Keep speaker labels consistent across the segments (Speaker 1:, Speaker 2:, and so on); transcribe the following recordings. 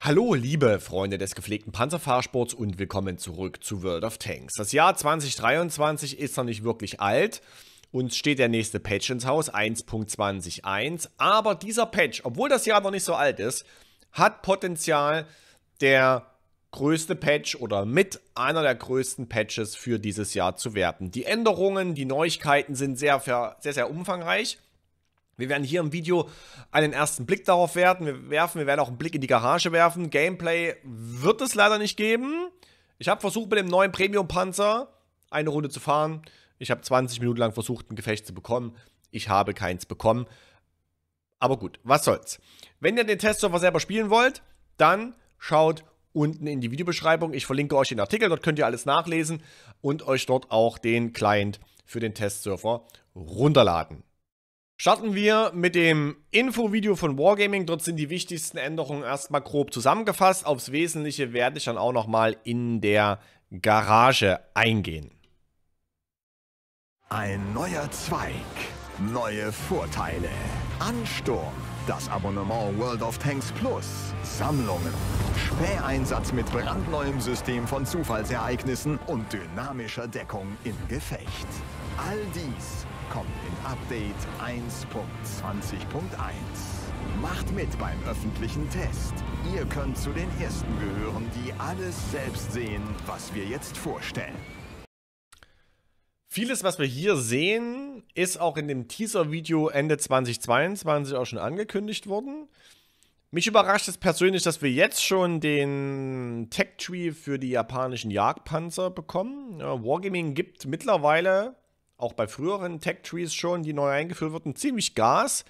Speaker 1: Hallo, liebe Freunde des gepflegten Panzerfahrsports und willkommen zurück zu World of Tanks. Das Jahr 2023 ist noch nicht wirklich alt. Uns steht der nächste Patch ins Haus, 1.21. Aber dieser Patch, obwohl das Jahr noch nicht so alt ist, hat Potenzial, der größte Patch oder mit einer der größten Patches für dieses Jahr zu werden. Die Änderungen, die Neuigkeiten sind sehr, sehr, sehr umfangreich. Wir werden hier im Video einen ersten Blick darauf werfen. Wir werfen, wir werden auch einen Blick in die Garage werfen. Gameplay wird es leider nicht geben. Ich habe versucht, mit dem neuen Premium-Panzer eine Runde zu fahren. Ich habe 20 Minuten lang versucht, ein Gefecht zu bekommen. Ich habe keins bekommen. Aber gut, was soll's. Wenn ihr den Testserver selber spielen wollt, dann schaut unten in die Videobeschreibung. Ich verlinke euch den Artikel, dort könnt ihr alles nachlesen und euch dort auch den Client für den Testsurfer runterladen. Starten wir mit dem Infovideo von Wargaming. Dort sind die wichtigsten Änderungen erstmal grob zusammengefasst. Aufs Wesentliche werde ich dann auch nochmal in der Garage
Speaker 2: eingehen. Ein neuer Zweig, neue Vorteile. Ansturm, das Abonnement World of Tanks Plus, Sammlungen, Späheinsatz mit brandneuem System von Zufallsereignissen und dynamischer Deckung im Gefecht. All dies kommt in Update 1.20.1. Macht mit beim öffentlichen Test. Ihr könnt zu den Ersten gehören, die alles selbst sehen, was wir jetzt vorstellen. Vieles, was wir hier sehen, ist auch in dem Teaser-Video
Speaker 1: Ende 2022 auch schon angekündigt worden. Mich überrascht es persönlich, dass wir jetzt schon den Tech-Tree für die japanischen Jagdpanzer bekommen. Wargaming gibt mittlerweile auch bei früheren Tech-Trees schon, die neu eingeführt wurden, ziemlich Gas.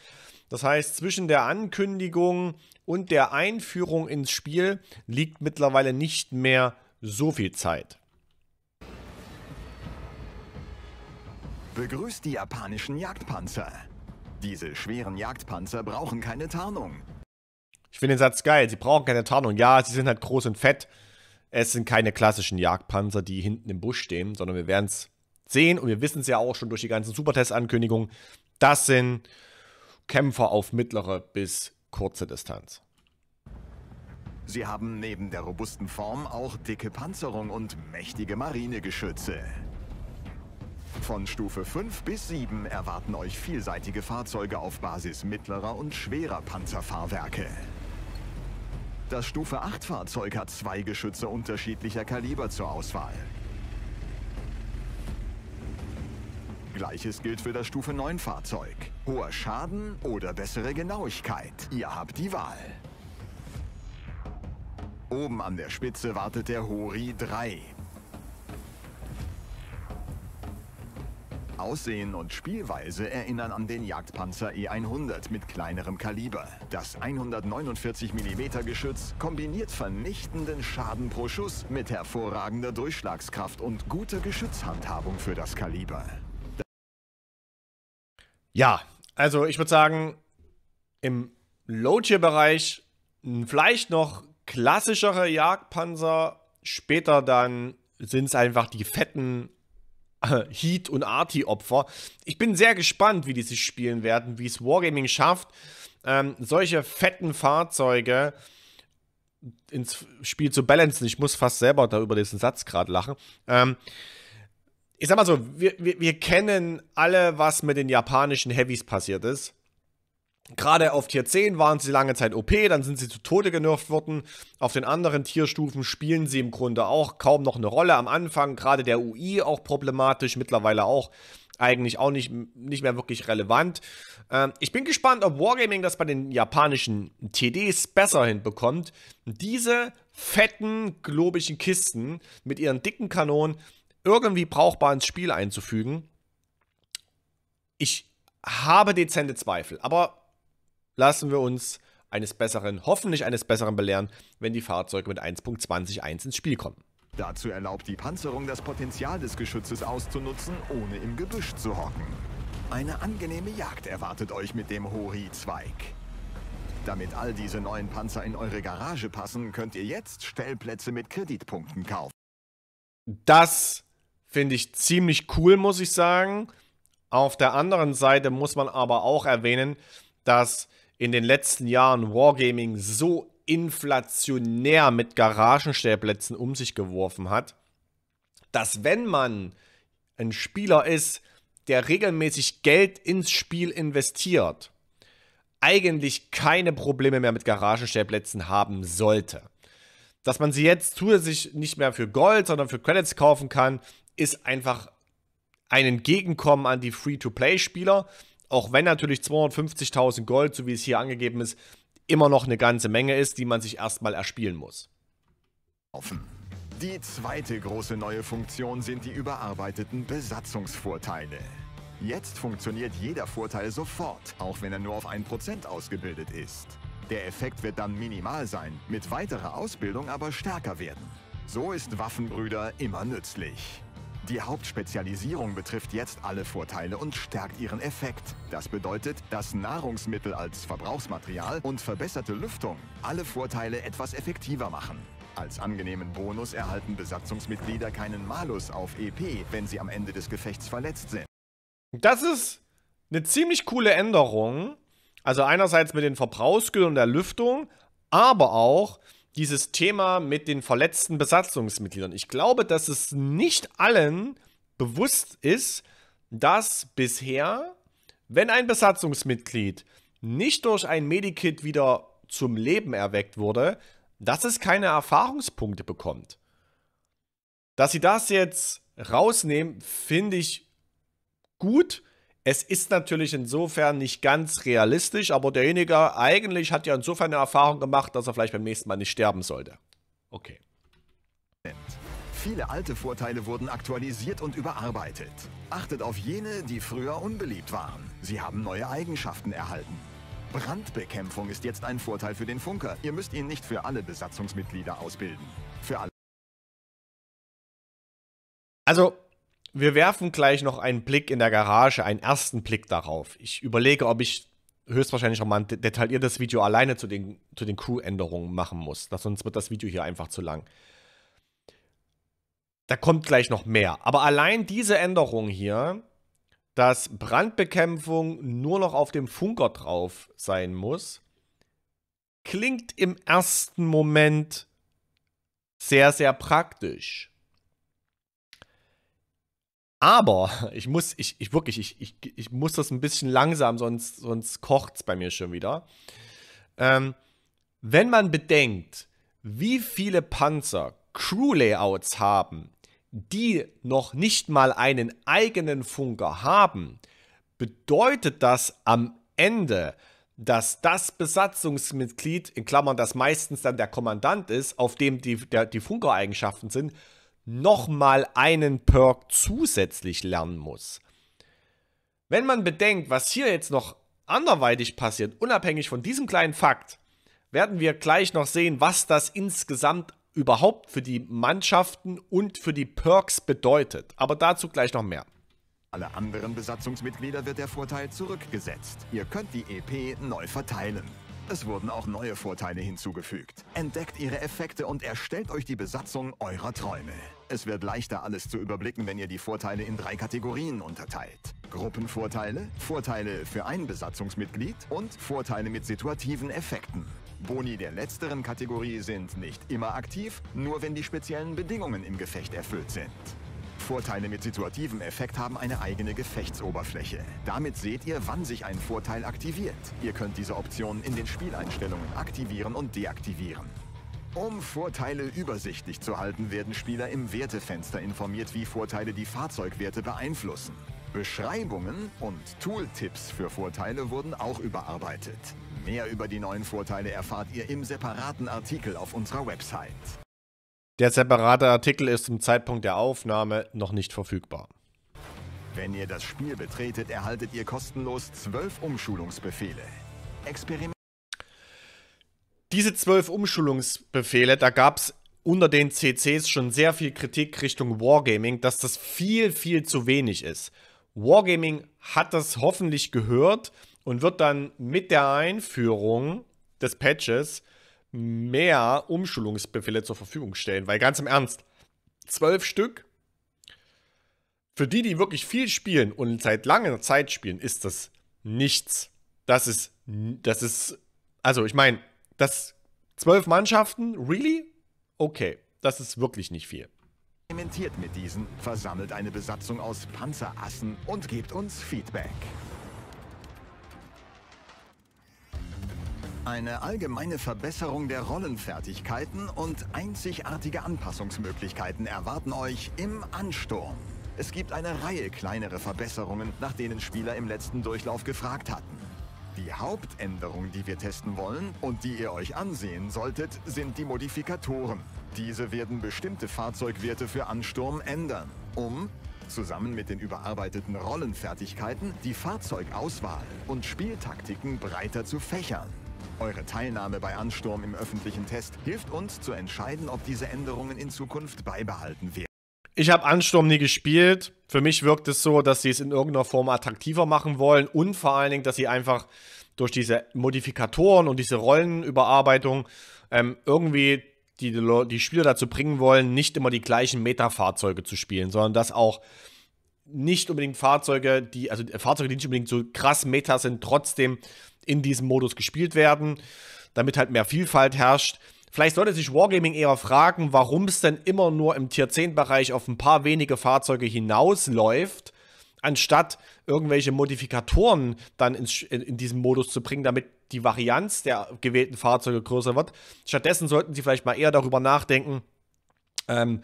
Speaker 1: Das heißt, zwischen der Ankündigung und der Einführung ins Spiel liegt mittlerweile nicht mehr so viel Zeit.
Speaker 2: Begrüßt die japanischen Jagdpanzer. Diese schweren Jagdpanzer brauchen keine Tarnung. Ich finde den Satz geil. Sie
Speaker 1: brauchen keine Tarnung. Ja, sie sind halt groß und fett. Es sind keine klassischen Jagdpanzer, die hinten im Busch stehen, sondern wir werden es sehen, und wir wissen es ja auch schon durch die ganzen Supertest-Ankündigungen, das sind Kämpfer auf mittlere bis kurze Distanz.
Speaker 2: Sie haben neben der robusten Form auch dicke Panzerung und mächtige Marinegeschütze. Von Stufe 5 bis 7 erwarten euch vielseitige Fahrzeuge auf Basis mittlerer und schwerer Panzerfahrwerke. Das Stufe 8 Fahrzeug hat zwei Geschütze unterschiedlicher Kaliber zur Auswahl. Gleiches gilt für das Stufe 9 Fahrzeug. Hoher Schaden oder bessere Genauigkeit. Ihr habt die Wahl. Oben an der Spitze wartet der Hori 3. Aussehen und Spielweise erinnern an den Jagdpanzer E100 mit kleinerem Kaliber. Das 149 mm Geschütz kombiniert vernichtenden Schaden pro Schuss mit hervorragender Durchschlagskraft und guter Geschützhandhabung für das Kaliber. Ja,
Speaker 1: also ich würde sagen, im Low-Tier-Bereich vielleicht noch klassischere Jagdpanzer, später dann sind es einfach die fetten äh, Heat- und Arty-Opfer. Ich bin sehr gespannt, wie die sich spielen werden, wie es Wargaming schafft, ähm, solche fetten Fahrzeuge ins Spiel zu balancen. Ich muss fast selber da über diesen Satz gerade lachen. Ähm, ich sag mal so, wir, wir, wir kennen alle, was mit den japanischen Heavies passiert ist. Gerade auf Tier 10 waren sie lange Zeit OP, dann sind sie zu Tode genervt worden. Auf den anderen Tierstufen spielen sie im Grunde auch kaum noch eine Rolle. Am Anfang gerade der UI auch problematisch, mittlerweile auch eigentlich auch nicht, nicht mehr wirklich relevant. Ähm, ich bin gespannt, ob Wargaming das bei den japanischen TDs besser hinbekommt, diese fetten, globischen Kisten mit ihren dicken Kanonen irgendwie brauchbar ins Spiel einzufügen. Ich habe dezente Zweifel, aber lassen wir uns eines Besseren, hoffentlich eines Besseren
Speaker 2: belehren, wenn die Fahrzeuge mit 1.20.1 ins Spiel kommen. Dazu erlaubt die Panzerung das Potenzial des Geschützes auszunutzen, ohne im Gebüsch zu hocken. Eine angenehme Jagd erwartet euch mit dem Hori-Zweig. Damit all diese neuen Panzer in eure Garage passen, könnt ihr jetzt Stellplätze mit Kreditpunkten kaufen. Das
Speaker 1: Finde ich ziemlich cool, muss ich sagen. Auf der anderen Seite muss man aber auch erwähnen, dass in den letzten Jahren Wargaming so inflationär mit Garagenstellplätzen um sich geworfen hat, dass wenn man ein Spieler ist, der regelmäßig Geld ins Spiel investiert, eigentlich keine Probleme mehr mit Garagenstellplätzen haben sollte. Dass man sie jetzt zusätzlich nicht mehr für Gold, sondern für Credits kaufen kann, ist einfach ein Entgegenkommen an die Free-to-Play-Spieler, auch wenn natürlich 250.000 Gold, so wie es hier angegeben ist, immer noch eine ganze Menge ist, die man sich
Speaker 2: erstmal erspielen muss. Die zweite große neue Funktion sind die überarbeiteten Besatzungsvorteile. Jetzt funktioniert jeder Vorteil sofort, auch wenn er nur auf 1% ausgebildet ist. Der Effekt wird dann minimal sein, mit weiterer Ausbildung aber stärker werden. So ist Waffenbrüder immer nützlich. Die Hauptspezialisierung betrifft jetzt alle Vorteile und stärkt ihren Effekt. Das bedeutet, dass Nahrungsmittel als Verbrauchsmaterial und verbesserte Lüftung alle Vorteile etwas effektiver machen. Als angenehmen Bonus erhalten Besatzungsmitglieder keinen Malus auf EP, wenn sie am Ende des Gefechts verletzt sind. Das ist eine ziemlich coole
Speaker 1: Änderung. Also einerseits mit den Verbrauchsgütern der Lüftung, aber auch dieses Thema mit den verletzten Besatzungsmitgliedern. Ich glaube, dass es nicht allen bewusst ist, dass bisher, wenn ein Besatzungsmitglied nicht durch ein Medikit wieder zum Leben erweckt wurde, dass es keine Erfahrungspunkte bekommt. Dass sie das jetzt rausnehmen, finde ich gut, es ist natürlich insofern nicht ganz realistisch, aber derjenige eigentlich hat ja insofern eine Erfahrung gemacht, dass er vielleicht beim nächsten Mal nicht sterben sollte.
Speaker 2: Okay. Viele alte Vorteile wurden aktualisiert und überarbeitet. Achtet auf jene, die früher unbeliebt waren. Sie haben neue Eigenschaften erhalten. Brandbekämpfung ist jetzt ein Vorteil für den Funker. Ihr müsst ihn nicht für alle Besatzungsmitglieder ausbilden. Für alle.
Speaker 1: Also, wir werfen gleich noch einen Blick in der Garage, einen ersten Blick darauf. Ich überlege, ob ich höchstwahrscheinlich noch mal ein detailliertes Video alleine zu den, zu den Crew-Änderungen machen muss. Sonst wird das Video hier einfach zu lang. Da kommt gleich noch mehr. Aber allein diese Änderung hier, dass Brandbekämpfung nur noch auf dem Funker drauf sein muss, klingt im ersten Moment sehr, sehr praktisch. Aber ich muss, ich, ich wirklich, ich, ich, ich muss das ein bisschen langsam, sonst, sonst kocht es bei mir schon wieder. Ähm, wenn man bedenkt, wie viele Panzer Crew-Layouts haben, die noch nicht mal einen eigenen Funker haben, bedeutet das am Ende, dass das Besatzungsmitglied, in Klammern, das meistens dann der Kommandant ist, auf dem die, die Funkereigenschaften sind, nochmal einen Perk zusätzlich lernen muss. Wenn man bedenkt, was hier jetzt noch anderweitig passiert, unabhängig von diesem kleinen Fakt, werden wir gleich noch sehen, was das insgesamt überhaupt für die Mannschaften und für die Perks bedeutet. Aber dazu gleich noch mehr. Alle
Speaker 2: anderen Besatzungsmitglieder wird der Vorteil zurückgesetzt. Ihr könnt die EP neu verteilen. Es wurden auch neue Vorteile hinzugefügt. Entdeckt ihre Effekte und erstellt euch die Besatzung eurer Träume. Es wird leichter, alles zu überblicken, wenn ihr die Vorteile in drei Kategorien unterteilt. Gruppenvorteile, Vorteile für ein Besatzungsmitglied und Vorteile mit situativen Effekten. Boni der letzteren Kategorie sind nicht immer aktiv, nur wenn die speziellen Bedingungen im Gefecht erfüllt sind. Vorteile mit situativem Effekt haben eine eigene Gefechtsoberfläche. Damit seht ihr, wann sich ein Vorteil aktiviert. Ihr könnt diese Optionen in den Spieleinstellungen aktivieren und deaktivieren. Um Vorteile übersichtlich zu halten, werden Spieler im Wertefenster informiert, wie Vorteile die Fahrzeugwerte beeinflussen. Beschreibungen und Tooltips für Vorteile wurden auch überarbeitet. Mehr über die neuen Vorteile erfahrt ihr im separaten Artikel auf unserer Website.
Speaker 1: Der separate Artikel ist zum Zeitpunkt der Aufnahme noch nicht verfügbar.
Speaker 2: Wenn ihr das Spiel betretet, erhaltet ihr kostenlos zwölf Umschulungsbefehle. Experiment Diese zwölf
Speaker 1: Umschulungsbefehle, da gab es unter den CCs schon sehr viel Kritik Richtung Wargaming, dass das viel, viel zu wenig ist. Wargaming hat das hoffentlich gehört und wird dann mit der Einführung des Patches mehr Umschulungsbefehle zur Verfügung stellen. Weil ganz im Ernst, zwölf Stück, für die, die wirklich viel spielen und seit langer Zeit spielen, ist das nichts. Das ist, das ist, also ich meine, das zwölf Mannschaften, really? Okay, das ist wirklich
Speaker 2: nicht viel. Experimentiert mit diesen, versammelt eine Besatzung aus Panzerassen und gebt uns Feedback. Eine allgemeine Verbesserung der Rollenfertigkeiten und einzigartige Anpassungsmöglichkeiten erwarten euch im Ansturm. Es gibt eine Reihe kleinere Verbesserungen, nach denen Spieler im letzten Durchlauf gefragt hatten. Die Hauptänderung, die wir testen wollen und die ihr euch ansehen solltet, sind die Modifikatoren. Diese werden bestimmte Fahrzeugwerte für Ansturm ändern, um zusammen mit den überarbeiteten Rollenfertigkeiten die Fahrzeugauswahl und Spieltaktiken breiter zu fächern. Eure Teilnahme bei Ansturm im öffentlichen Test hilft uns zu entscheiden, ob diese Änderungen in Zukunft beibehalten werden.
Speaker 1: Ich habe Ansturm nie gespielt. Für mich wirkt es so, dass sie es in irgendeiner Form attraktiver machen wollen und vor allen Dingen, dass sie einfach durch diese Modifikatoren und diese Rollenüberarbeitung ähm, irgendwie die, die Spieler dazu bringen wollen, nicht immer die gleichen Meta-Fahrzeuge zu spielen, sondern dass auch nicht unbedingt Fahrzeuge, die, also äh, Fahrzeuge, die nicht unbedingt so krass Meta sind, trotzdem in diesem Modus gespielt werden, damit halt mehr Vielfalt herrscht. Vielleicht sollte sich Wargaming eher fragen, warum es denn immer nur im Tier 10-Bereich auf ein paar wenige Fahrzeuge hinausläuft, anstatt irgendwelche Modifikatoren dann in, in diesen Modus zu bringen, damit die Varianz der gewählten Fahrzeuge größer wird. Stattdessen sollten sie vielleicht mal eher darüber nachdenken, ähm,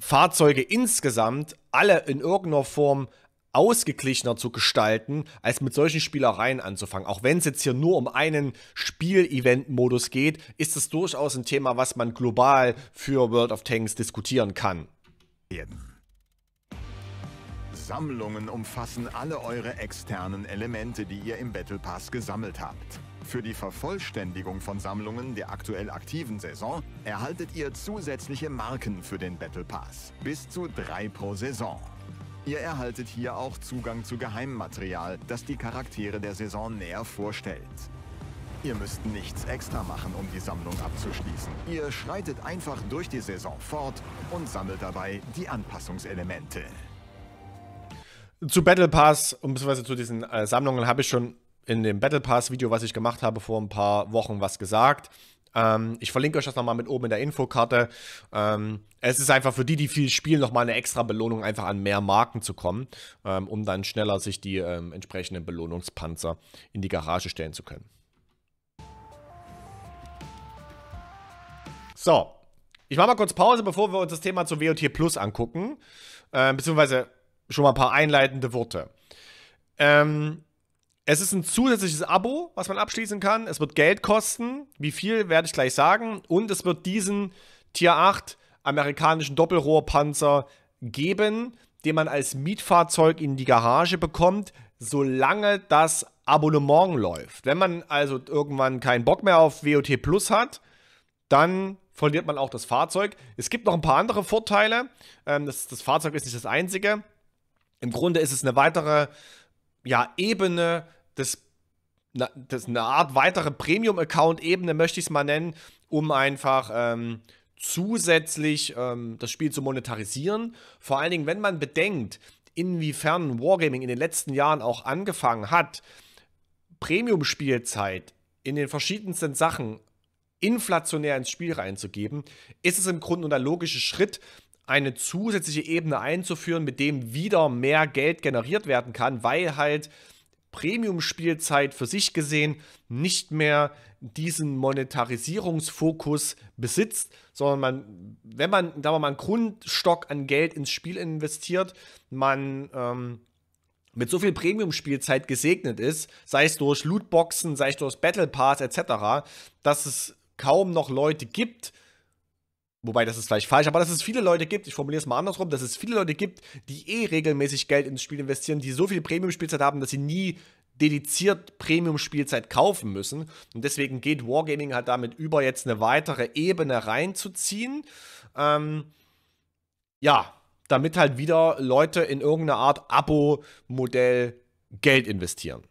Speaker 1: Fahrzeuge insgesamt alle in irgendeiner Form ausgeglichener zu gestalten, als mit solchen Spielereien anzufangen. Auch wenn es jetzt hier nur um einen Spiel-Event-Modus geht, ist es durchaus ein Thema, was man global für World of Tanks diskutieren kann.
Speaker 2: Sammlungen umfassen alle eure externen Elemente, die ihr im Battle Pass gesammelt habt. Für die Vervollständigung von Sammlungen der aktuell aktiven Saison erhaltet ihr zusätzliche Marken für den Battle Pass. Bis zu drei pro Saison. Ihr erhaltet hier auch Zugang zu Geheimmaterial, das die Charaktere der Saison näher vorstellt. Ihr müsst nichts extra machen, um die Sammlung abzuschließen. Ihr schreitet einfach durch die Saison fort und sammelt dabei die Anpassungselemente.
Speaker 1: Zu Battle Pass, bzw. zu diesen äh, Sammlungen, habe ich schon in dem Battle Pass Video, was ich gemacht habe, vor ein paar Wochen was gesagt. Ähm, ich verlinke euch das nochmal mit oben in der Infokarte. Ähm, es ist einfach für die, die viel spielen, nochmal eine extra Belohnung, einfach an mehr Marken zu kommen, ähm, um dann schneller sich die ähm, entsprechenden Belohnungspanzer in die Garage stellen zu können. So, ich mache mal kurz Pause, bevor wir uns das Thema zu WOT Plus angucken, äh, beziehungsweise schon mal ein paar einleitende Worte. Ähm, es ist ein zusätzliches Abo, was man abschließen kann. Es wird Geld kosten. Wie viel, werde ich gleich sagen. Und es wird diesen Tier 8 amerikanischen Doppelrohrpanzer geben, den man als Mietfahrzeug in die Garage bekommt, solange das Abonnement läuft. Wenn man also irgendwann keinen Bock mehr auf WOT Plus hat, dann verliert man auch das Fahrzeug. Es gibt noch ein paar andere Vorteile. Ähm, das, das Fahrzeug ist nicht das einzige. Im Grunde ist es eine weitere ja, Ebene das, das eine Art weitere Premium-Account-Ebene, möchte ich es mal nennen, um einfach ähm, zusätzlich ähm, das Spiel zu monetarisieren. Vor allen Dingen, wenn man bedenkt, inwiefern Wargaming in den letzten Jahren auch angefangen hat, Premium-Spielzeit in den verschiedensten Sachen inflationär ins Spiel reinzugeben, ist es im Grunde nur der logische Schritt, eine zusätzliche Ebene einzuführen, mit dem wieder mehr Geld generiert werden kann, weil halt Premium-Spielzeit für sich gesehen nicht mehr diesen Monetarisierungsfokus besitzt, sondern man, wenn man, da mal einen Grundstock an Geld ins Spiel investiert, man ähm, mit so viel Premium-Spielzeit gesegnet ist, sei es durch Lootboxen, sei es durch Battle Pass etc., dass es kaum noch Leute gibt, Wobei, das ist vielleicht falsch, aber dass es viele Leute gibt, ich formuliere es mal andersrum, dass es viele Leute gibt, die eh regelmäßig Geld ins Spiel investieren, die so viel Premium-Spielzeit haben, dass sie nie dediziert Premium-Spielzeit kaufen müssen. Und deswegen geht Wargaming halt damit über, jetzt eine weitere Ebene reinzuziehen. Ähm, ja, damit halt wieder Leute in irgendeine Art Abo-Modell Geld investieren.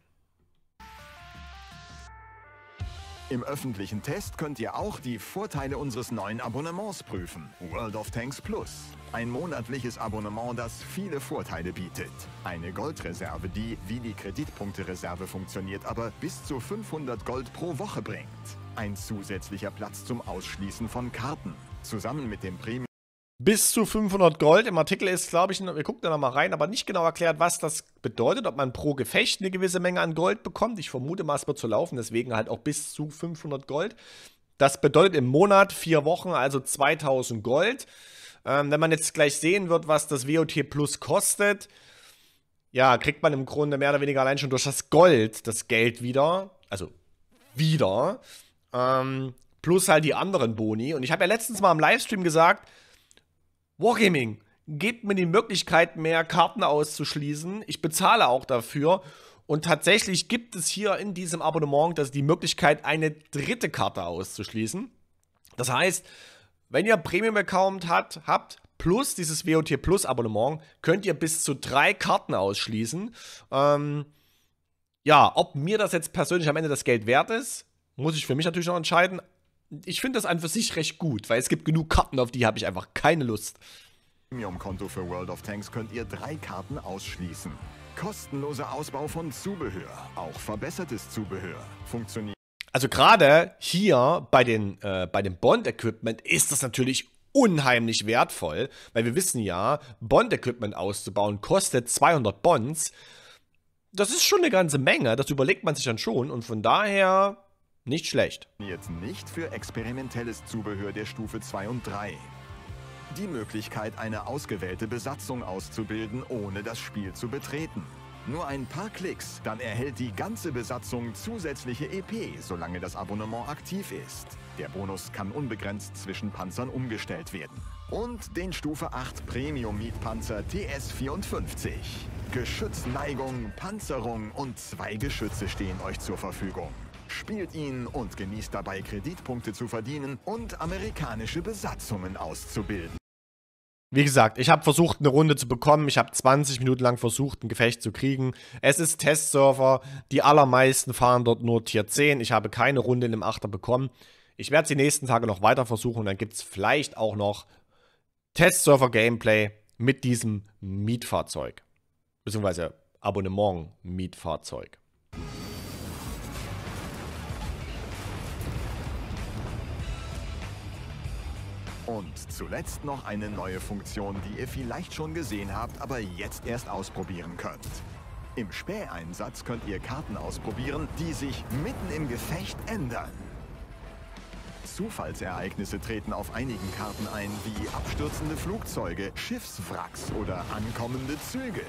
Speaker 2: Im öffentlichen Test könnt ihr auch die Vorteile unseres neuen Abonnements prüfen. World of Tanks Plus. Ein monatliches Abonnement, das viele Vorteile bietet. Eine Goldreserve, die, wie die Kreditpunktereserve funktioniert, aber bis zu 500 Gold pro Woche bringt. Ein zusätzlicher Platz zum Ausschließen von Karten. Zusammen mit dem Premium bis zu 500 Gold. Im Artikel ist, glaube ich, wir
Speaker 1: gucken da nochmal rein, aber nicht genau erklärt, was das bedeutet, ob man pro Gefecht eine gewisse Menge an Gold bekommt. Ich vermute mal, es wird so laufen, deswegen halt auch bis zu 500 Gold. Das bedeutet im Monat vier Wochen, also 2000 Gold. Ähm, wenn man jetzt gleich sehen wird, was das WOT Plus kostet, ja, kriegt man im Grunde mehr oder weniger allein schon durch das Gold das Geld wieder. Also wieder. Ähm, plus halt die anderen Boni. Und ich habe ja letztens mal im Livestream gesagt, Wargaming, gebt mir die Möglichkeit, mehr Karten auszuschließen. Ich bezahle auch dafür. Und tatsächlich gibt es hier in diesem Abonnement das die Möglichkeit, eine dritte Karte auszuschließen. Das heißt, wenn ihr Premium-Account hat, habt, plus dieses WOT Plus Abonnement, könnt ihr bis zu drei Karten ausschließen. Ähm, ja, ob mir das jetzt persönlich am Ende das Geld wert ist, muss ich für mich natürlich noch entscheiden ich finde das an für sich
Speaker 2: recht gut, weil es gibt genug Karten, auf die habe ich einfach keine Lust. Premium-Konto für World of Tanks könnt ihr drei Karten ausschließen. Kostenloser Ausbau von Zubehör, auch verbessertes Zubehör, funktioniert.
Speaker 1: Also gerade hier bei, den, äh, bei dem Bond-Equipment ist das natürlich unheimlich wertvoll, weil wir wissen ja, Bond-Equipment auszubauen kostet 200 Bonds. Das ist schon eine ganze Menge, das überlegt man sich
Speaker 2: dann schon und von daher nicht schlecht. Jetzt nicht für experimentelles Zubehör der Stufe 2 und 3. Die Möglichkeit, eine ausgewählte Besatzung auszubilden, ohne das Spiel zu betreten. Nur ein paar Klicks, dann erhält die ganze Besatzung zusätzliche EP, solange das Abonnement aktiv ist. Der Bonus kann unbegrenzt zwischen Panzern umgestellt werden. Und den Stufe 8 Premium Mietpanzer TS54. Geschützneigung, Panzerung und zwei Geschütze stehen euch zur Verfügung spielt ihn und genießt dabei Kreditpunkte zu verdienen und amerikanische Besatzungen auszubilden.
Speaker 1: Wie gesagt, ich habe versucht, eine Runde zu bekommen. Ich habe 20 Minuten lang versucht, ein Gefecht zu kriegen. Es ist Testserver. Die allermeisten fahren dort nur Tier 10. Ich habe keine Runde in dem Achter bekommen. Ich werde es die nächsten Tage noch weiter versuchen. dann gibt es vielleicht auch noch Testserver-Gameplay mit diesem Mietfahrzeug. Beziehungsweise Abonnement-Mietfahrzeug.
Speaker 2: Und zuletzt noch eine neue Funktion, die ihr vielleicht schon gesehen habt, aber jetzt erst ausprobieren könnt. Im Späheinsatz könnt ihr Karten ausprobieren, die sich mitten im Gefecht ändern. Zufallsereignisse treten auf einigen Karten ein, wie abstürzende Flugzeuge, Schiffswracks oder ankommende Züge.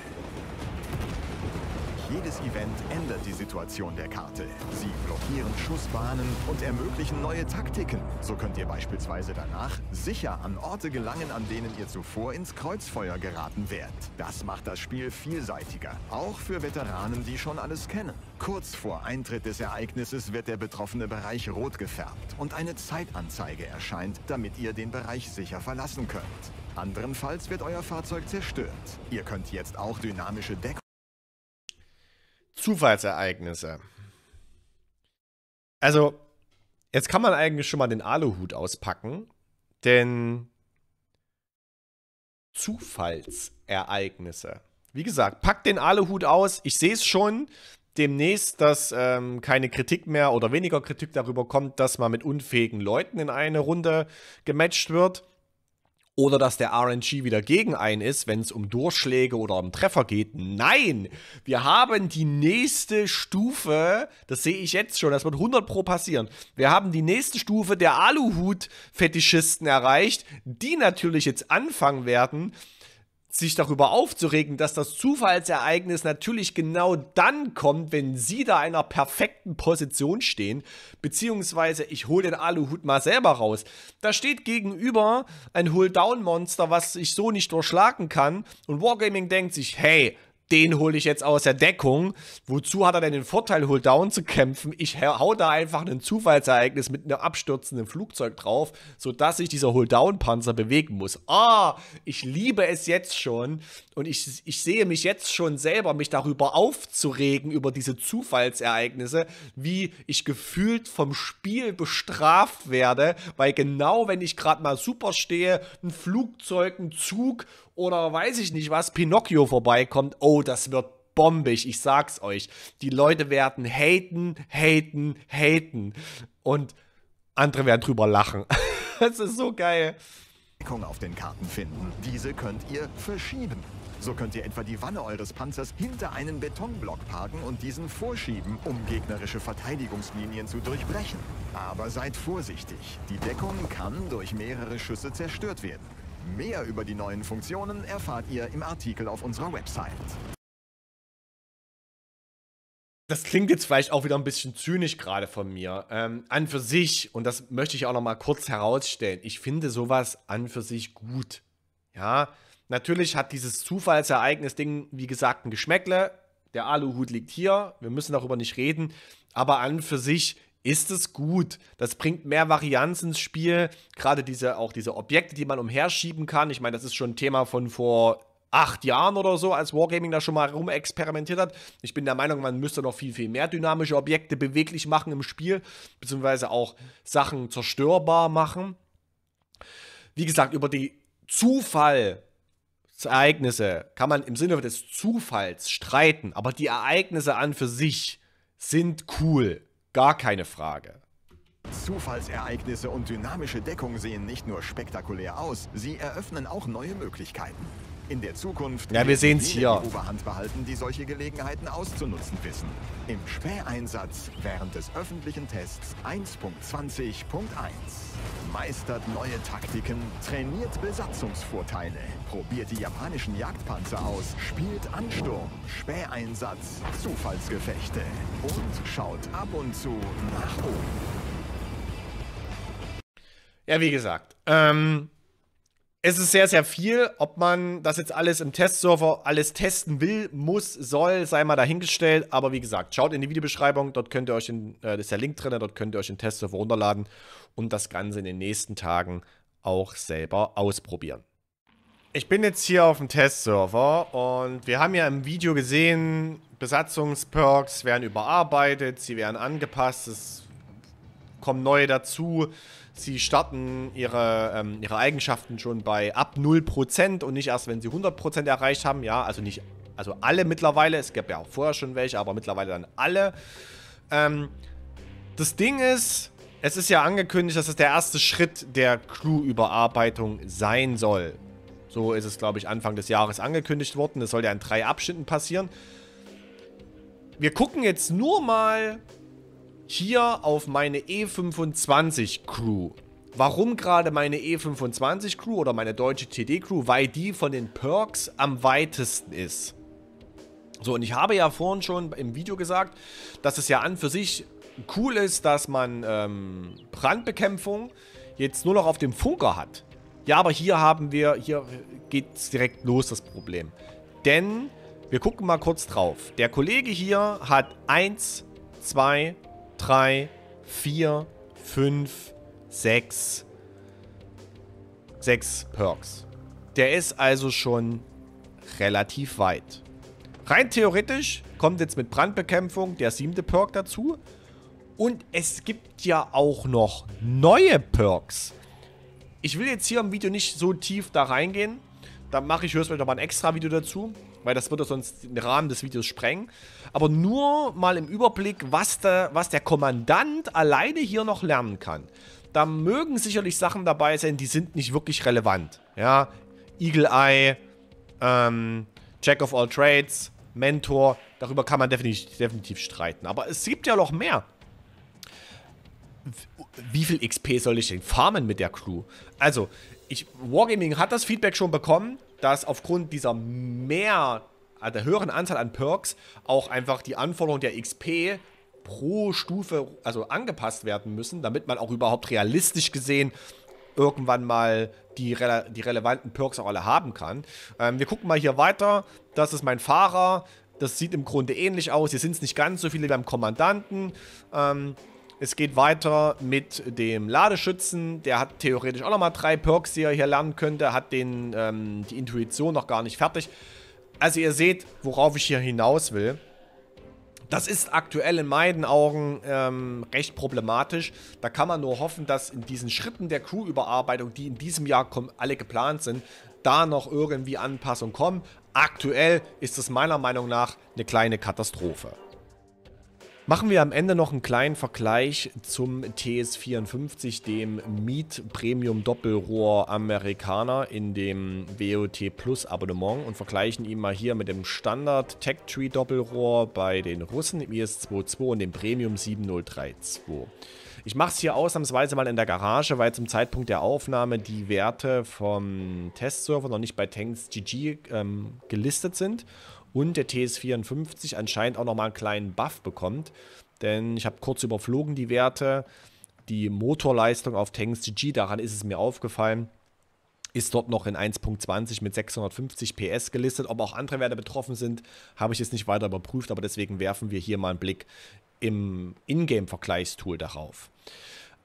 Speaker 2: Jedes Event ändert die Situation der Karte. Sie blockieren Schussbahnen und ermöglichen neue Taktiken. So könnt ihr beispielsweise danach sicher an Orte gelangen, an denen ihr zuvor ins Kreuzfeuer geraten wärt. Das macht das Spiel vielseitiger, auch für Veteranen, die schon alles kennen. Kurz vor Eintritt des Ereignisses wird der betroffene Bereich rot gefärbt und eine Zeitanzeige erscheint, damit ihr den Bereich sicher verlassen könnt. Anderenfalls wird euer Fahrzeug zerstört. Ihr könnt jetzt auch dynamische Deckung
Speaker 1: Zufallsereignisse. Also, jetzt kann man eigentlich schon mal den Aluhut auspacken, denn Zufallsereignisse. Wie gesagt, packt den Aluhut aus. Ich sehe es schon demnächst, dass ähm, keine Kritik mehr oder weniger Kritik darüber kommt, dass man mit unfähigen Leuten in eine Runde gematcht wird oder dass der RNG wieder gegen einen ist, wenn es um Durchschläge oder um Treffer geht. Nein, wir haben die nächste Stufe, das sehe ich jetzt schon, das wird 100 pro passieren. Wir haben die nächste Stufe der Aluhut-Fetischisten erreicht, die natürlich jetzt anfangen werden, sich darüber aufzuregen, dass das Zufallsereignis natürlich genau dann kommt, wenn sie da in einer perfekten Position stehen, beziehungsweise ich hole den Aluhut mal selber raus. Da steht gegenüber ein hold down monster was ich so nicht durchschlagen kann und Wargaming denkt sich, hey, den hole ich jetzt aus der Deckung. Wozu hat er denn den Vorteil, Holdown zu kämpfen? Ich hau da einfach ein Zufallsereignis mit einem abstürzenden Flugzeug drauf, sodass sich dieser Holdown-Panzer bewegen muss. Ah, ich liebe es jetzt schon und ich, ich sehe mich jetzt schon selber, mich darüber aufzuregen, über diese Zufallsereignisse, wie ich gefühlt vom Spiel bestraft werde, weil genau wenn ich gerade mal super stehe, ein Flugzeug, ein Zug oder weiß ich nicht was, Pinocchio vorbeikommt, oh, das wird bombig, ich sag's euch. Die Leute werden haten, haten, haten. Und andere werden drüber lachen.
Speaker 2: das ist so geil. auf den Karten finden. Diese könnt ihr verschieben. So könnt ihr etwa die Wanne eures Panzers hinter einen Betonblock parken und diesen vorschieben, um gegnerische Verteidigungslinien zu durchbrechen. Aber seid vorsichtig. Die Deckung kann durch mehrere Schüsse zerstört werden. Mehr über die neuen Funktionen erfahrt ihr im Artikel auf unserer Website.
Speaker 1: Das klingt jetzt vielleicht auch wieder ein bisschen zynisch gerade von mir. Ähm, an für sich, und das möchte ich auch noch mal kurz herausstellen, ich finde sowas an für sich gut. Ja, natürlich hat dieses Zufallsereignis-Ding, wie gesagt, ein Geschmäckle. Der Aluhut liegt hier, wir müssen darüber nicht reden. Aber an für sich ist es gut. Das bringt mehr Varianz ins Spiel. Gerade diese, auch diese Objekte, die man umherschieben kann. Ich meine, das ist schon ein Thema von vor acht Jahren oder so, als Wargaming da schon mal rumexperimentiert hat. Ich bin der Meinung, man müsste noch viel, viel mehr dynamische Objekte beweglich machen im Spiel, beziehungsweise auch Sachen zerstörbar machen. Wie gesagt, über die Zufall kann man im Sinne des Zufalls streiten, aber die Ereignisse an für sich sind cool. Gar keine Frage.
Speaker 2: Zufallsereignisse und dynamische Deckung sehen nicht nur spektakulär aus, sie eröffnen auch neue Möglichkeiten. In der Zukunft ja, wir sehen's hier. die Oberhand behalten, die solche Gelegenheiten auszunutzen wissen. Im Späheinsatz während des öffentlichen Tests 1.20.1. Meistert neue Taktiken, trainiert Besatzungsvorteile, probiert die japanischen Jagdpanzer aus, spielt Ansturm, Späheinsatz, Zufallsgefechte und schaut ab und zu nach oben.
Speaker 1: Ja, wie gesagt, ähm, es ist sehr, sehr viel. Ob man das jetzt alles im Testserver alles testen will, muss, soll, sei mal dahingestellt. Aber wie gesagt, schaut in die Videobeschreibung. Dort könnt ihr euch, in, äh, ist der Link drin, dort könnt ihr euch den Testserver runterladen und das Ganze in den nächsten Tagen auch selber ausprobieren. Ich bin jetzt hier auf dem Testserver und wir haben ja im Video gesehen, Besatzungsperks werden überarbeitet, sie werden angepasst, es kommen neue dazu sie starten ihre, ähm, ihre Eigenschaften schon bei ab 0% und nicht erst, wenn sie 100% erreicht haben. Ja, also nicht, also alle mittlerweile. Es gab ja auch vorher schon welche, aber mittlerweile dann alle. Ähm, das Ding ist, es ist ja angekündigt, dass es der erste Schritt der Crew-Überarbeitung sein soll. So ist es, glaube ich, Anfang des Jahres angekündigt worden. Das soll ja in drei Abschnitten passieren. Wir gucken jetzt nur mal, hier auf meine E25 Crew. Warum gerade meine E25 Crew oder meine deutsche TD Crew? Weil die von den Perks am weitesten ist. So, und ich habe ja vorhin schon im Video gesagt, dass es ja an für sich cool ist, dass man ähm, Brandbekämpfung jetzt nur noch auf dem Funker hat. Ja, aber hier haben wir, hier geht es direkt los, das Problem. Denn, wir gucken mal kurz drauf. Der Kollege hier hat 1, 2, 3. 3, 4, 5, 6, 6 Perks. Der ist also schon relativ weit. Rein theoretisch kommt jetzt mit Brandbekämpfung der siebte Perk dazu. Und es gibt ja auch noch neue Perks. Ich will jetzt hier im Video nicht so tief da reingehen. Da mache ich höchstwahrscheinlich nochmal ein extra Video dazu weil das würde sonst den Rahmen des Videos sprengen. Aber nur mal im Überblick, was der, was der Kommandant alleine hier noch lernen kann. Da mögen sicherlich Sachen dabei sein, die sind nicht wirklich relevant. Ja, Eagle Eye, ähm, Jack of all Trades, Mentor, darüber kann man definitiv, definitiv streiten. Aber es gibt ja noch mehr wie viel XP soll ich denn farmen mit der Crew? Also, ich, Wargaming hat das Feedback schon bekommen dass aufgrund dieser mehr, äh, der höheren Anzahl an Perks auch einfach die Anforderungen der XP pro Stufe also angepasst werden müssen, damit man auch überhaupt realistisch gesehen irgendwann mal die, rele die relevanten Perks auch alle haben kann. Ähm, wir gucken mal hier weiter. Das ist mein Fahrer. Das sieht im Grunde ähnlich aus. Hier sind es nicht ganz so viele wie beim Kommandanten. Ähm, es geht weiter mit dem Ladeschützen. Der hat theoretisch auch nochmal drei Perks, die er hier lernen könnte. Hat den, ähm, die Intuition noch gar nicht fertig. Also ihr seht, worauf ich hier hinaus will. Das ist aktuell in meinen Augen ähm, recht problematisch. Da kann man nur hoffen, dass in diesen Schritten der Crew-Überarbeitung, die in diesem Jahr alle geplant sind, da noch irgendwie Anpassungen kommen. Aktuell ist es meiner Meinung nach eine kleine Katastrophe. Machen wir am Ende noch einen kleinen Vergleich zum TS54, dem Meat Premium Doppelrohr Amerikaner in dem WOT Plus Abonnement und vergleichen ihn mal hier mit dem Standard Tech Tree Doppelrohr bei den Russen im IS-22 und dem Premium 7032. Ich mache es hier ausnahmsweise mal in der Garage, weil zum Zeitpunkt der Aufnahme die Werte vom Testserver noch nicht bei Tanks GG ähm, gelistet sind und der TS54 anscheinend auch nochmal einen kleinen Buff bekommt. Denn ich habe kurz überflogen die Werte. Die Motorleistung auf Tanks GG, daran ist es mir aufgefallen, ist dort noch in 1.20 mit 650 PS gelistet. Ob auch andere Werte betroffen sind, habe ich jetzt nicht weiter überprüft, aber deswegen werfen wir hier mal einen Blick im Ingame-Vergleichstool darauf.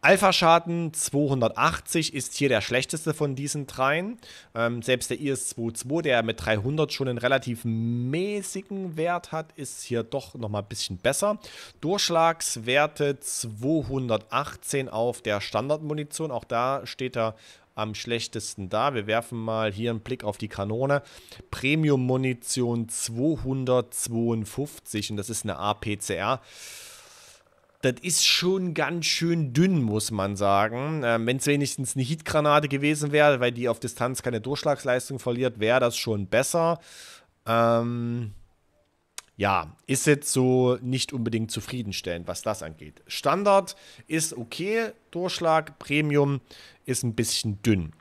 Speaker 1: Alpha-Schaden 280 ist hier der schlechteste von diesen dreien. Ähm, selbst der IS-22, der mit 300 schon einen relativ mäßigen Wert hat, ist hier doch nochmal ein bisschen besser. Durchschlagswerte 218 auf der Standardmunition. Auch da steht er am schlechtesten da. Wir werfen mal hier einen Blick auf die Kanone. Premium-Munition 252 und das ist eine APCR das ist schon ganz schön dünn, muss man sagen. Ähm, Wenn es wenigstens eine Heatgranate gewesen wäre, weil die auf Distanz keine Durchschlagsleistung verliert, wäre das schon besser. Ähm, ja, ist jetzt so nicht unbedingt zufriedenstellend, was das angeht. Standard ist okay, Durchschlag, Premium ist ein bisschen dünn.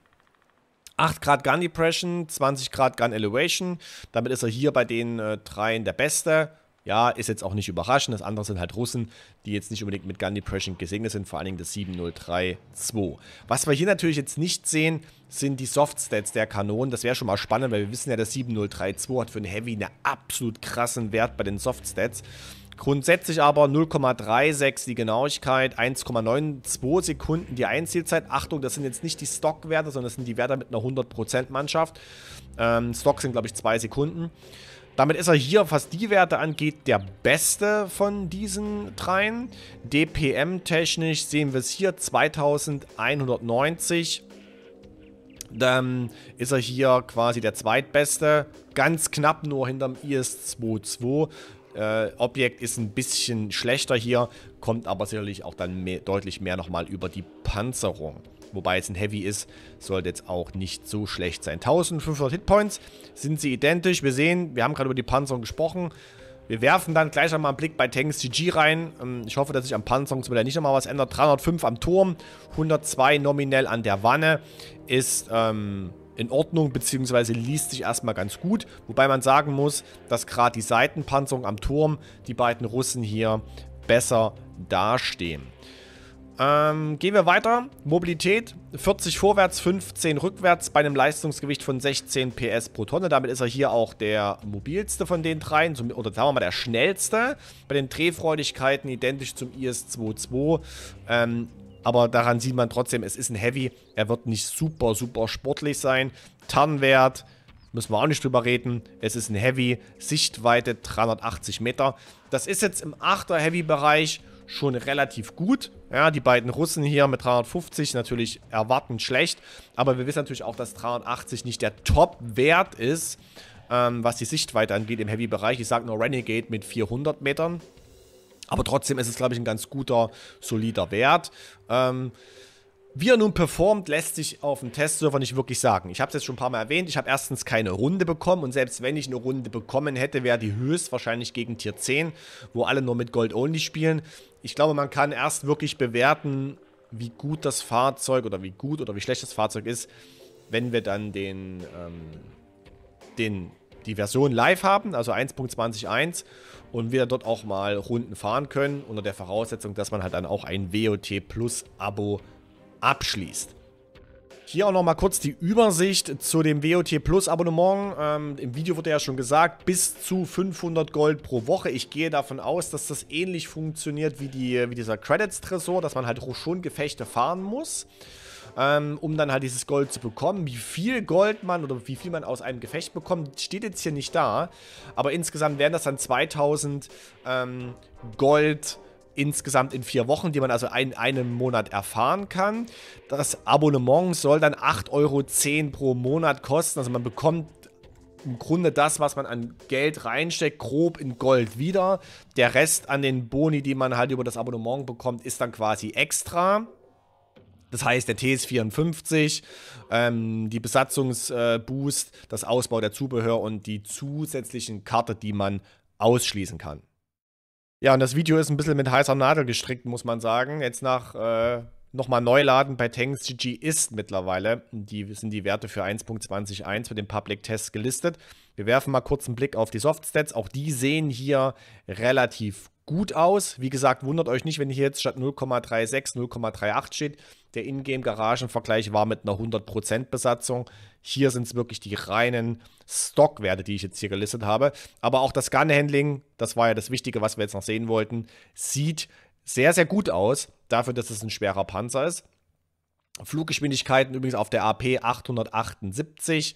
Speaker 1: 8 Grad Gun Depression, 20 Grad Gun Elevation. Damit ist er hier bei den äh, dreien der Beste. Ja, ist jetzt auch nicht überraschend. Das andere sind halt Russen, die jetzt nicht unbedingt mit Gun Depression gesegnet sind, vor allen Dingen das 7032. Was wir hier natürlich jetzt nicht sehen, sind die Softstats der Kanonen. Das wäre schon mal spannend, weil wir wissen ja, das 7032 hat für ein Heavy einen absolut krassen Wert bei den Softstats. Grundsätzlich aber 0,36 die Genauigkeit, 1,92 Sekunden die Einzielzeit. Achtung, das sind jetzt nicht die Stockwerte, sondern das sind die Werte mit einer 100% Mannschaft. Ähm, Stock sind, glaube ich, 2 Sekunden. Damit ist er hier, was die Werte angeht, der beste von diesen dreien. DPM-technisch sehen wir es hier, 2190. Dann ist er hier quasi der zweitbeste. Ganz knapp nur hinterm IS-22. Äh, Objekt ist ein bisschen schlechter hier, kommt aber sicherlich auch dann mehr, deutlich mehr nochmal über die Panzerung wobei es ein Heavy ist, sollte jetzt auch nicht so schlecht sein. 1500 Hitpoints sind sie identisch. Wir sehen, wir haben gerade über die Panzerung gesprochen. Wir werfen dann gleich einmal einen Blick bei Tanks GG rein. Ähm, ich hoffe, dass sich am Panzerungsmodell nicht nochmal was ändert. 305 am Turm, 102 nominell an der Wanne ist ähm, in Ordnung, beziehungsweise liest sich erstmal ganz gut. Wobei man sagen muss, dass gerade die Seitenpanzerung am Turm die beiden Russen hier besser dastehen. Ähm, gehen wir weiter. Mobilität 40 vorwärts, 15 rückwärts bei einem Leistungsgewicht von 16 PS pro Tonne. Damit ist er hier auch der mobilste von den dreien, oder sagen wir mal der schnellste. Bei den Drehfreudigkeiten identisch zum IS-22. Ähm, aber daran sieht man trotzdem, es ist ein Heavy. Er wird nicht super, super sportlich sein. Tarnwert, müssen wir auch nicht drüber reden. Es ist ein Heavy, Sichtweite 380 Meter. Das ist jetzt im 8er Heavy-Bereich schon relativ gut. Ja, die beiden Russen hier mit 350 natürlich erwartend schlecht. Aber wir wissen natürlich auch, dass 380 nicht der Top-Wert ist, ähm, was die Sichtweite angeht im Heavy-Bereich. Ich sage nur Renegade mit 400 Metern. Aber trotzdem ist es, glaube ich, ein ganz guter, solider Wert. Ähm, wie er nun performt, lässt sich auf dem Testserver nicht wirklich sagen. Ich habe es jetzt schon ein paar Mal erwähnt, ich habe erstens keine Runde bekommen und selbst wenn ich eine Runde bekommen hätte, wäre die höchstwahrscheinlich gegen Tier 10, wo alle nur mit Gold Only spielen. Ich glaube, man kann erst wirklich bewerten, wie gut das Fahrzeug oder wie gut oder wie schlecht das Fahrzeug ist, wenn wir dann den, ähm, den die Version live haben, also 1.20.1 und wir dort auch mal Runden fahren können, unter der Voraussetzung, dass man halt dann auch ein WOT Plus Abo hat abschließt. Hier auch nochmal kurz die Übersicht zu dem WOT Plus Abonnement. Ähm, Im Video wurde ja schon gesagt, bis zu 500 Gold pro Woche. Ich gehe davon aus, dass das ähnlich funktioniert wie, die, wie dieser Credits Tresor, dass man halt schon Gefechte fahren muss, ähm, um dann halt dieses Gold zu bekommen. Wie viel Gold man oder wie viel man aus einem Gefecht bekommt, steht jetzt hier nicht da. Aber insgesamt wären das dann 2000 ähm, Gold insgesamt in vier Wochen, die man also in einem Monat erfahren kann. Das Abonnement soll dann 8,10 Euro pro Monat kosten. Also man bekommt im Grunde das, was man an Geld reinsteckt, grob in Gold wieder. Der Rest an den Boni, die man halt über das Abonnement bekommt, ist dann quasi extra. Das heißt, der TS54, ähm, die Besatzungsboost, äh, das Ausbau der Zubehör und die zusätzlichen Karte, die man ausschließen kann. Ja, und das Video ist ein bisschen mit heißer Nadel gestrickt, muss man sagen. Jetzt nach äh, nochmal Neuladen bei Tanks GG ist mittlerweile, die sind die Werte für 1.21 für den Public Test gelistet. Wir werfen mal kurz einen Blick auf die Softstats. Auch die sehen hier relativ gut aus. Wie gesagt, wundert euch nicht, wenn hier jetzt statt 0,36 0,38 steht. Der Ingame-Garagenvergleich war mit einer 100% Besatzung. Hier sind es wirklich die reinen Stockwerte, die ich jetzt hier gelistet habe. Aber auch das Gun-Handling, das war ja das Wichtige, was wir jetzt noch sehen wollten, sieht sehr, sehr gut aus, dafür, dass es ein schwerer Panzer ist. Fluggeschwindigkeiten übrigens auf der AP 878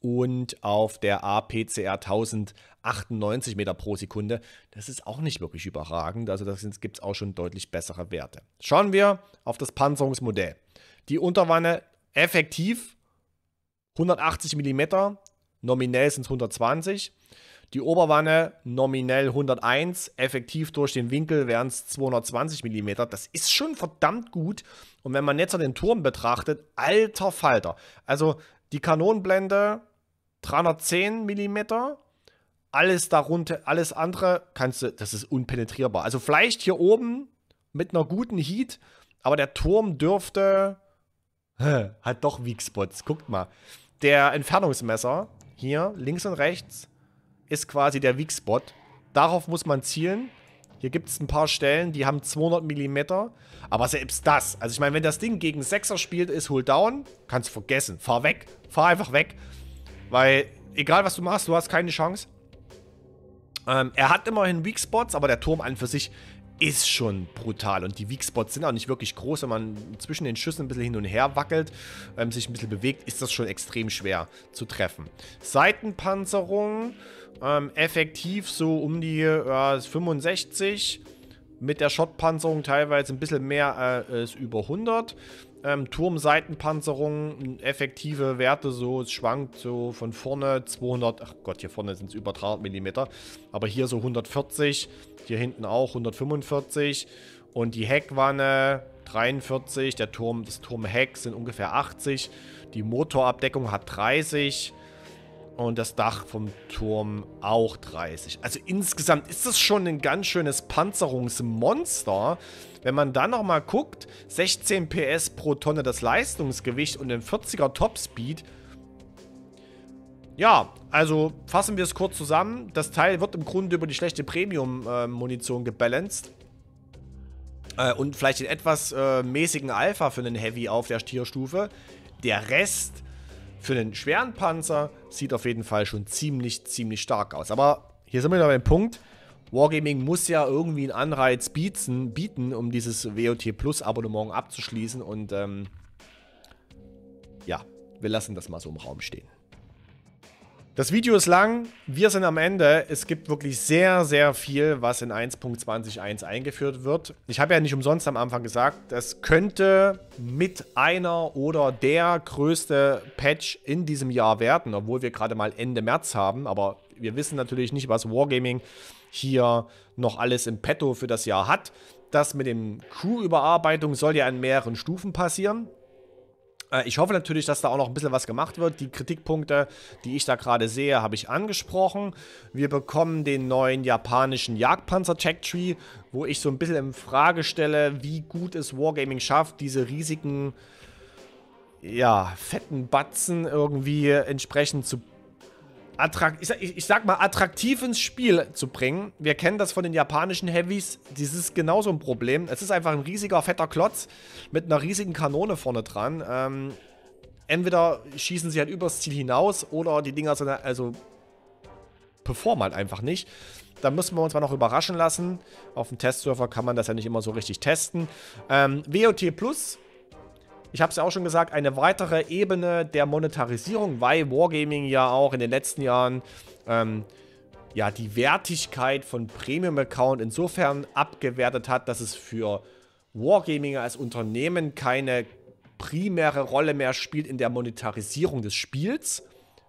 Speaker 1: und auf der APCR 1000 98 Meter pro Sekunde. Das ist auch nicht wirklich überragend. Also da gibt es auch schon deutlich bessere Werte. Schauen wir auf das Panzerungsmodell. Die Unterwanne effektiv 180 mm, nominell sind es 120. Die Oberwanne nominell 101, effektiv durch den Winkel wären es 220 mm. Das ist schon verdammt gut. Und wenn man jetzt den Turm betrachtet, alter Falter. Also die Kanonenblende 310 mm, alles darunter, alles andere kannst du, das ist unpenetrierbar. Also vielleicht hier oben mit einer guten Heat, aber der Turm dürfte, hat doch Weak Spots, guckt mal. Der Entfernungsmesser hier, links und rechts, ist quasi der Weak Spot. Darauf muss man zielen. Hier gibt es ein paar Stellen, die haben 200 mm. Aber selbst das, also ich meine, wenn das Ding gegen 6er spielt, ist Hold Down, kannst du vergessen. Fahr weg, fahr einfach weg. Weil, egal was du machst, du hast keine Chance. Ähm, er hat immerhin Weak Spots, aber der Turm an für sich ist schon brutal. Und die Weak Spots sind auch nicht wirklich groß. Wenn man zwischen den Schüssen ein bisschen hin und her wackelt, ähm, sich ein bisschen bewegt, ist das schon extrem schwer zu treffen. Seitenpanzerung, ähm, effektiv so um die äh, 65. Mit der Schottpanzerung teilweise ein bisschen mehr äh, ist über 100. Ähm, Turmseitenpanzerung, effektive Werte so, es schwankt so von vorne 200, ach Gott, hier vorne sind es über 300 mm, aber hier so 140, hier hinten auch 145 und die Heckwanne 43, der Turm, das Turmheck sind ungefähr 80, die Motorabdeckung hat 30, und das Dach vom Turm auch 30. Also insgesamt ist das schon ein ganz schönes Panzerungsmonster. Wenn man dann nochmal guckt, 16 PS pro Tonne das Leistungsgewicht und ein 40er Topspeed. Ja, also fassen wir es kurz zusammen. Das Teil wird im Grunde über die schlechte Premium-Munition äh, gebalanced. Äh, und vielleicht den etwas äh, mäßigen Alpha für einen Heavy auf der Stierstufe. Der Rest für einen schweren Panzer sieht auf jeden Fall schon ziemlich, ziemlich stark aus. Aber hier sind wir wieder beim Punkt. Wargaming muss ja irgendwie einen Anreiz bieten, bieten um dieses WOT Plus Abonnement abzuschließen. Und ähm, ja, wir lassen das mal so im Raum stehen. Das Video ist lang, wir sind am Ende. Es gibt wirklich sehr, sehr viel, was in 1.20.1 eingeführt wird. Ich habe ja nicht umsonst am Anfang gesagt, das könnte mit einer oder der größte Patch in diesem Jahr werden, obwohl wir gerade mal Ende März haben. Aber wir wissen natürlich nicht, was Wargaming hier noch alles im Petto für das Jahr hat. Das mit dem Crew-Überarbeitung soll ja in mehreren Stufen passieren. Äh, ich hoffe natürlich, dass da auch noch ein bisschen was gemacht wird. Die Kritikpunkte, die ich da gerade sehe, habe ich angesprochen. Wir bekommen den neuen japanischen Jagdpanzer Check Tree, wo ich so ein bisschen in Frage stelle, wie gut es Wargaming schafft, diese riesigen, ja, fetten Batzen irgendwie entsprechend zu attrakt ich, ich, ich, sag mal, attraktiv ins Spiel zu bringen. Wir kennen das von den japanischen Heavies. Das ist genauso ein Problem. Es ist einfach ein riesiger, fetter Klotz mit einer riesigen Kanone vorne dran. Ähm, entweder schießen sie halt übers Ziel hinaus oder die Dinger sind also performen halt einfach nicht. Da müssen wir uns mal noch überraschen lassen. Auf dem Testsurfer kann man das ja nicht immer so richtig testen. Ähm, WOT Plus ich habe es ja auch schon gesagt, eine weitere Ebene der Monetarisierung, weil Wargaming ja auch in den letzten Jahren ähm, ja, die Wertigkeit von Premium-Account insofern abgewertet hat, dass es für Wargaming als Unternehmen keine primäre Rolle mehr spielt in der Monetarisierung des Spiels,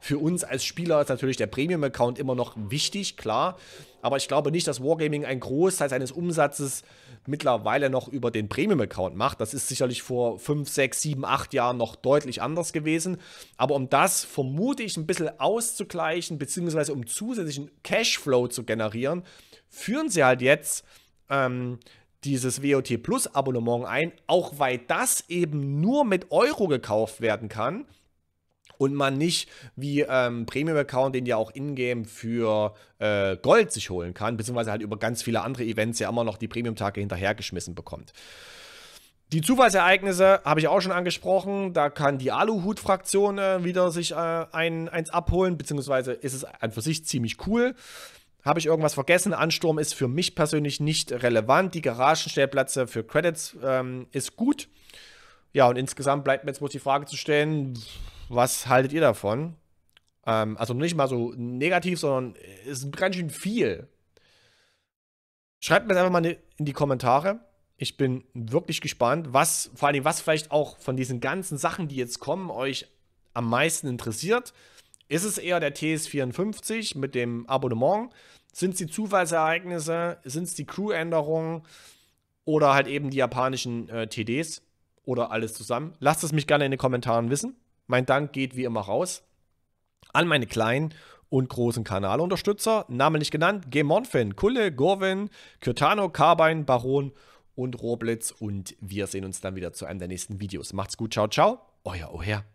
Speaker 1: für uns als Spieler ist natürlich der Premium-Account immer noch wichtig, klar. Aber ich glaube nicht, dass Wargaming einen Großteil seines Umsatzes mittlerweile noch über den Premium-Account macht. Das ist sicherlich vor 5, 6, 7, 8 Jahren noch deutlich anders gewesen. Aber um das vermute ich ein bisschen auszugleichen, beziehungsweise um zusätzlichen Cashflow zu generieren, führen sie halt jetzt ähm, dieses WOT Plus Abonnement ein, auch weil das eben nur mit Euro gekauft werden kann und man nicht wie ähm, Premium-Account, den ja auch ingame für äh, Gold sich holen kann, beziehungsweise halt über ganz viele andere Events ja immer noch die Premium-Tage hinterhergeschmissen bekommt. Die Zufallsereignisse habe ich auch schon angesprochen. Da kann die Aluhut-Fraktion äh, wieder sich äh, ein, eins abholen, beziehungsweise ist es an für sich ziemlich cool. Habe ich irgendwas vergessen? Ansturm ist für mich persönlich nicht relevant. Die Garagenstellplätze für Credits ähm, ist gut. Ja, und insgesamt bleibt mir jetzt bloß die Frage zu stellen, was haltet ihr davon? Ähm, also nicht mal so negativ, sondern es ist ganz schön viel. Schreibt mir das einfach mal in die Kommentare. Ich bin wirklich gespannt, was, vor allem, was vielleicht auch von diesen ganzen Sachen, die jetzt kommen, euch am meisten interessiert. Ist es eher der TS54 mit dem Abonnement? Sind es die Zufallsereignisse? Sind es die Crewänderungen? Oder halt eben die japanischen äh, TDs? Oder alles zusammen? Lasst es mich gerne in den Kommentaren wissen. Mein Dank geht wie immer raus an meine kleinen und großen Kanalunterstützer, Name nicht genannt, Gemonfin, Kulle, Gorwin, Kyrtano, Karbein, Baron und Roblitz und wir sehen uns dann wieder zu einem der nächsten Videos. Macht's gut, ciao, ciao, euer Oher.